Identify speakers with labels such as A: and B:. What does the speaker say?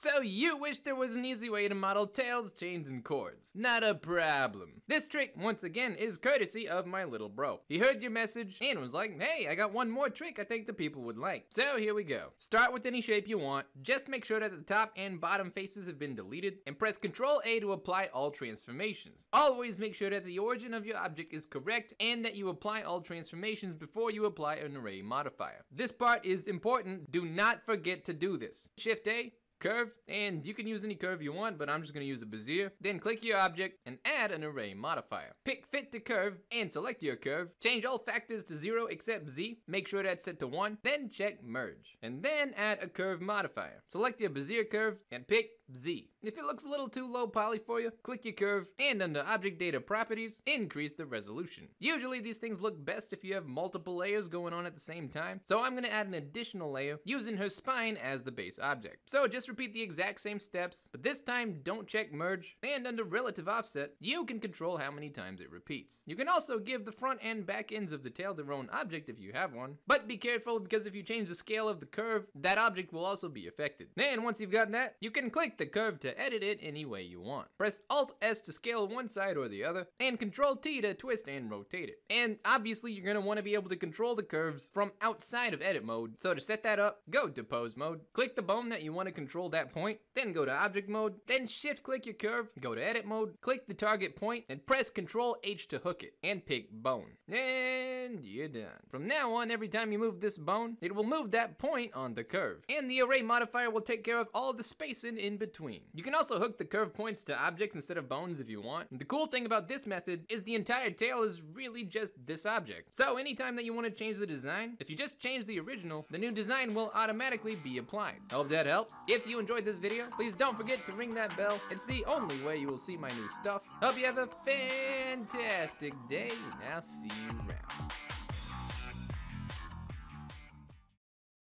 A: So you wish there was an easy way to model tails, chains, and cords. Not a problem. This trick, once again, is courtesy of my little bro. He heard your message and was like, hey, I got one more trick I think the people would like. So here we go. Start with any shape you want, just make sure that the top and bottom faces have been deleted, and press Ctrl A to apply all transformations. Always make sure that the origin of your object is correct and that you apply all transformations before you apply an array modifier. This part is important, do not forget to do this. Shift A, curve, and you can use any curve you want, but I'm just gonna use a bezier. Then click your object and add an array modifier. Pick fit to curve and select your curve. Change all factors to zero except Z. Make sure that's set to one. Then check merge. And then add a curve modifier. Select your bezier curve and pick Z. If it looks a little too low poly for you, click your curve and under object data properties, increase the resolution. Usually these things look best if you have multiple layers going on at the same time. So I'm gonna add an additional layer using her spine as the base object. So just repeat the exact same steps, but this time don't check merge, and under relative offset, you can control how many times it repeats. You can also give the front and back ends of the tail their own object if you have one, but be careful because if you change the scale of the curve, that object will also be affected. And once you've gotten that, you can click the curve to edit it any way you want. Press Alt S to scale one side or the other, and Control T to twist and rotate it. And obviously you're gonna wanna be able to control the curves from outside of edit mode, so to set that up, go to pose mode, click the bone that you wanna control control that point, then go to object mode, then shift click your curve, go to edit mode, click the target point, and press control H to hook it, and pick bone. And you're done. From now on, every time you move this bone, it will move that point on the curve. And the array modifier will take care of all the spacing in between. You can also hook the curve points to objects instead of bones if you want. The cool thing about this method is the entire tail is really just this object. So anytime that you want to change the design, if you just change the original, the new design will automatically be applied. Hope that helps. If you enjoyed this video, please don't forget to ring that bell. It's the only way you will see my new stuff. Hope you have a fantastic day, and I'll see you around.